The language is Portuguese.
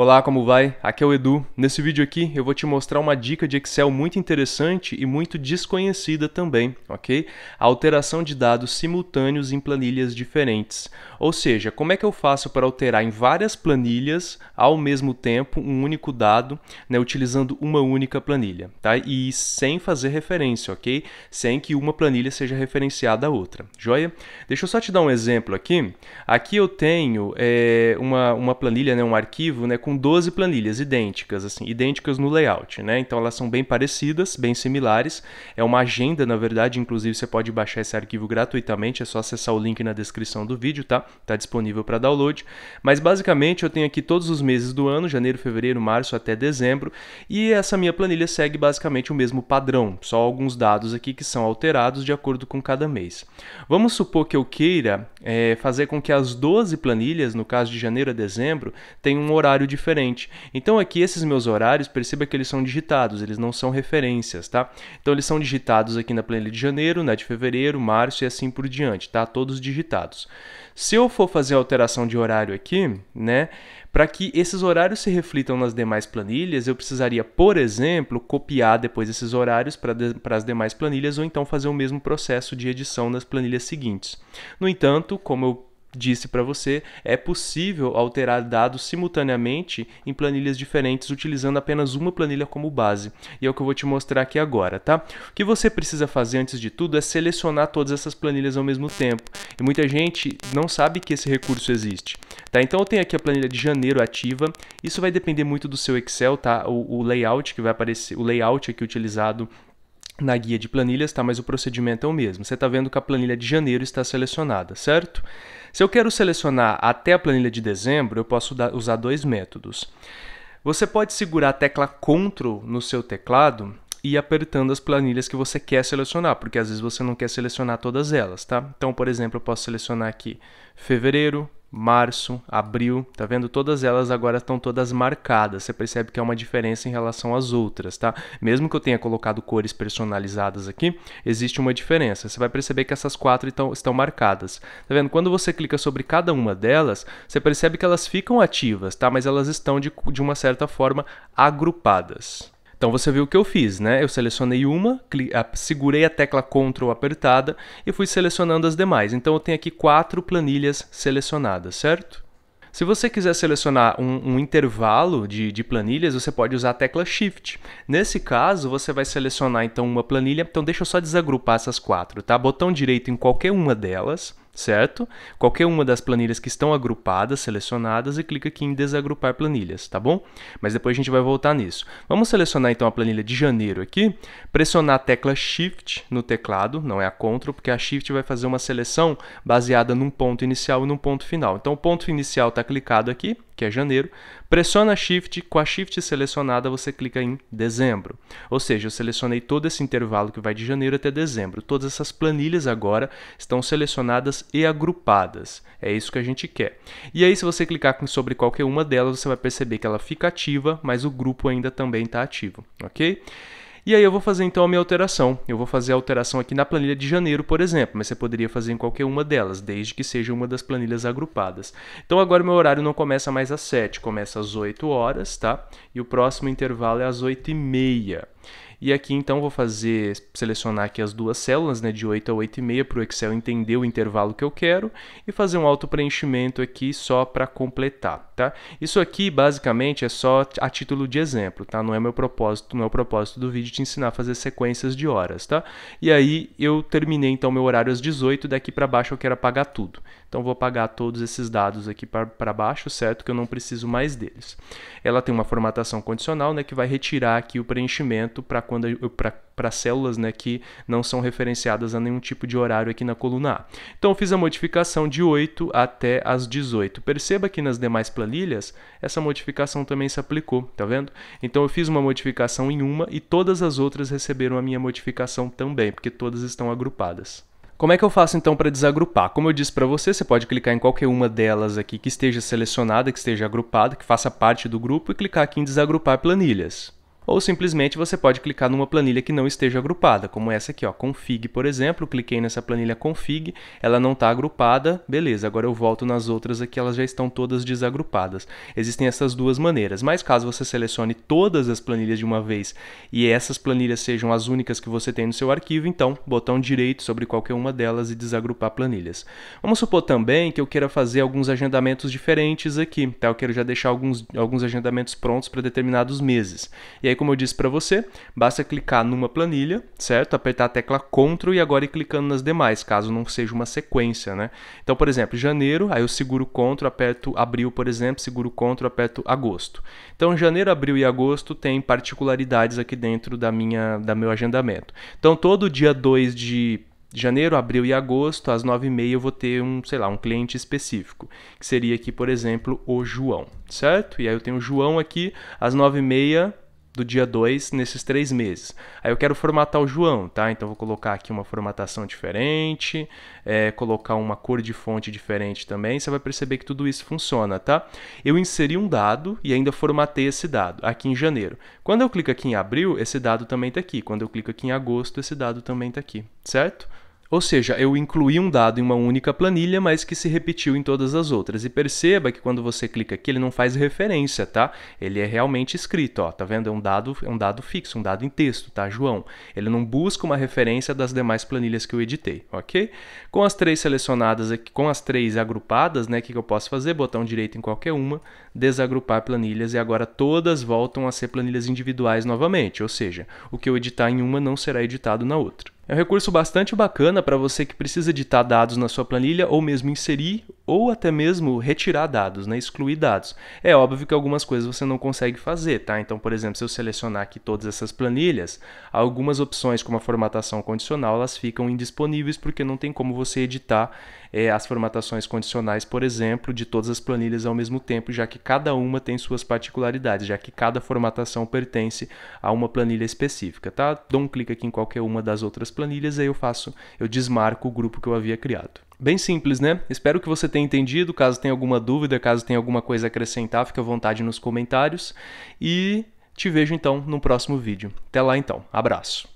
Olá, como vai? Aqui é o Edu. Nesse vídeo aqui eu vou te mostrar uma dica de Excel muito interessante e muito desconhecida também, ok? A alteração de dados simultâneos em planilhas diferentes. Ou seja, como é que eu faço para alterar em várias planilhas ao mesmo tempo um único dado, né, utilizando uma única planilha, tá? E sem fazer referência, ok? Sem que uma planilha seja referenciada à outra, joia? Deixa eu só te dar um exemplo aqui. Aqui eu tenho é, uma, uma planilha, né, um arquivo, né? com 12 planilhas idênticas, assim, idênticas no layout, né? Então elas são bem parecidas, bem similares. É uma agenda, na verdade, inclusive você pode baixar esse arquivo gratuitamente, é só acessar o link na descrição do vídeo, tá? Tá disponível para download. Mas basicamente eu tenho aqui todos os meses do ano, janeiro, fevereiro, março até dezembro, e essa minha planilha segue basicamente o mesmo padrão, só alguns dados aqui que são alterados de acordo com cada mês. Vamos supor que eu queira é, fazer com que as 12 planilhas, no caso de janeiro a dezembro, tenham um horário de diferente. Então aqui esses meus horários, perceba que eles são digitados, eles não são referências, tá? Então eles são digitados aqui na planilha de janeiro, na né, de fevereiro, março e assim por diante, tá? Todos digitados. Se eu for fazer alteração de horário aqui, né, para que esses horários se reflitam nas demais planilhas, eu precisaria, por exemplo, copiar depois esses horários para de, as demais planilhas ou então fazer o mesmo processo de edição nas planilhas seguintes. No entanto, como eu disse para você, é possível alterar dados simultaneamente em planilhas diferentes utilizando apenas uma planilha como base. E é o que eu vou te mostrar aqui agora, tá? O que você precisa fazer antes de tudo é selecionar todas essas planilhas ao mesmo tempo. E muita gente não sabe que esse recurso existe. Tá? Então eu tenho aqui a planilha de janeiro ativa. Isso vai depender muito do seu Excel, tá? O, o layout que vai aparecer, o layout aqui utilizado na guia de planilhas, tá? Mas o procedimento é o mesmo. Você está vendo que a planilha de janeiro está selecionada, certo? Se eu quero selecionar até a planilha de dezembro, eu posso usar dois métodos. Você pode segurar a tecla CTRL no seu teclado e apertando as planilhas que você quer selecionar, porque às vezes você não quer selecionar todas elas, tá? Então, por exemplo, eu posso selecionar aqui fevereiro, março, abril, tá vendo? Todas elas agora estão todas marcadas. Você percebe que há uma diferença em relação às outras, tá? Mesmo que eu tenha colocado cores personalizadas aqui, existe uma diferença. Você vai perceber que essas quatro estão, estão marcadas. Tá vendo? Quando você clica sobre cada uma delas, você percebe que elas ficam ativas, tá? Mas elas estão de, de uma certa forma agrupadas. Então você viu o que eu fiz, né? Eu selecionei uma, segurei a tecla Ctrl apertada e fui selecionando as demais. Então eu tenho aqui quatro planilhas selecionadas, certo? Se você quiser selecionar um, um intervalo de, de, planilhas, você pode usar a tecla Shift. Nesse caso, você vai selecionar então uma planilha. Então deixa eu só desagrupar essas quatro, tá? Botão direito em qualquer uma delas certo? Qualquer uma das planilhas que estão agrupadas, selecionadas, e clica aqui em desagrupar planilhas, tá bom? Mas depois a gente vai voltar nisso. Vamos selecionar então a planilha de janeiro aqui, pressionar a tecla Shift no teclado, não é a Ctrl, porque a Shift vai fazer uma seleção baseada num ponto inicial e num ponto final. Então o ponto inicial está clicado aqui, que é janeiro, pressiona Shift, com a Shift selecionada você clica em dezembro. Ou seja, eu selecionei todo esse intervalo que vai de janeiro até dezembro. Todas essas planilhas agora estão selecionadas e agrupadas. É isso que a gente quer. E aí, se você clicar sobre qualquer uma delas, você vai perceber que ela fica ativa, mas o grupo ainda também está ativo, ok? E aí eu vou fazer então a minha alteração. Eu vou fazer a alteração aqui na planilha de janeiro, por exemplo, mas você poderia fazer em qualquer uma delas, desde que seja uma das planilhas agrupadas. Então agora meu horário não começa mais às 7, começa às 8 horas, tá? E o próximo intervalo é às 8 e meia. E aqui então vou fazer, selecionar aqui as duas células, né, de 8 a 8,5 para o Excel entender o intervalo que eu quero e fazer um auto-preenchimento aqui só para completar, tá? Isso aqui basicamente é só a título de exemplo, tá? Não é meu propósito, não é o propósito do vídeo te ensinar a fazer sequências de horas, tá? E aí eu terminei então meu horário às 18, daqui para baixo eu quero apagar tudo. Então vou apagar todos esses dados aqui para baixo, certo? Que eu não preciso mais deles. Ela tem uma formatação condicional, né, que vai retirar aqui o preenchimento para quando para células, né, que não são referenciadas a nenhum tipo de horário aqui na coluna A. Então eu fiz a modificação de 8 até as 18. Perceba que nas demais planilhas essa modificação também se aplicou, tá vendo? Então eu fiz uma modificação em uma e todas as outras receberam a minha modificação também, porque todas estão agrupadas. Como é que eu faço então para desagrupar? Como eu disse para você, você pode clicar em qualquer uma delas aqui que esteja selecionada, que esteja agrupada, que faça parte do grupo e clicar aqui em desagrupar planilhas ou simplesmente você pode clicar numa planilha que não esteja agrupada, como essa aqui, ó, config, por exemplo, cliquei nessa planilha config, ela não está agrupada, beleza, agora eu volto nas outras aqui, elas já estão todas desagrupadas. Existem essas duas maneiras, mas caso você selecione todas as planilhas de uma vez e essas planilhas sejam as únicas que você tem no seu arquivo, então botão direito sobre qualquer uma delas e desagrupar planilhas. Vamos supor também que eu queira fazer alguns agendamentos diferentes aqui, tá? Eu quero já deixar alguns, alguns agendamentos prontos para determinados meses. E aí como eu disse para você, basta clicar numa planilha, certo? Apertar a tecla CTRL e agora ir clicando nas demais, caso não seja uma sequência, né? Então, por exemplo, janeiro, aí eu seguro CTRL, aperto abril, por exemplo, seguro CTRL, aperto agosto. Então, janeiro, abril e agosto tem particularidades aqui dentro da minha, da meu agendamento. Então, todo dia 2 de janeiro, abril e agosto, às 9h30 eu vou ter um, sei lá, um cliente específico, que seria aqui, por exemplo, o João, certo? E aí eu tenho o João aqui, às 9h30 do dia 2 nesses três meses. Aí eu quero formatar o João, tá? Então vou colocar aqui uma formatação diferente, é, colocar uma cor de fonte diferente também. Você vai perceber que tudo isso funciona, tá? Eu inseri um dado e ainda formatei esse dado aqui em janeiro. Quando eu clico aqui em abril, esse dado também está aqui. Quando eu clico aqui em agosto, esse dado também está aqui, certo? Ou seja, eu incluí um dado em uma única planilha, mas que se repetiu em todas as outras. E perceba que quando você clica aqui, ele não faz referência, tá? Ele é realmente escrito, ó, tá vendo? É um dado, é um dado fixo, um dado em texto, tá, João? Ele não busca uma referência das demais planilhas que eu editei, ok? Com as três selecionadas aqui, com as três agrupadas, né, o que, que eu posso fazer? Botão direito em qualquer uma, desagrupar planilhas e agora todas voltam a ser planilhas individuais novamente, ou seja, o que eu editar em uma não será editado na outra. É um recurso bastante bacana para você que precisa editar dados na sua planilha ou mesmo inserir ou até mesmo retirar dados, né? excluir dados. É óbvio que algumas coisas você não consegue fazer, tá? Então, por exemplo, se eu selecionar aqui todas essas planilhas, algumas opções como a formatação condicional, elas ficam indisponíveis porque não tem como você editar é, as formatações condicionais, por exemplo, de todas as planilhas ao mesmo tempo, já que cada uma tem suas particularidades, já que cada formatação pertence a uma planilha específica, tá? Dou um clique aqui em qualquer uma das outras planilhas, aí eu faço, eu desmarco o grupo que eu havia criado. Bem simples, né? Espero que você tenha entendido. Caso tenha alguma dúvida, caso tenha alguma coisa a acrescentar, fique à vontade nos comentários. E te vejo então no próximo vídeo. Até lá então. Abraço.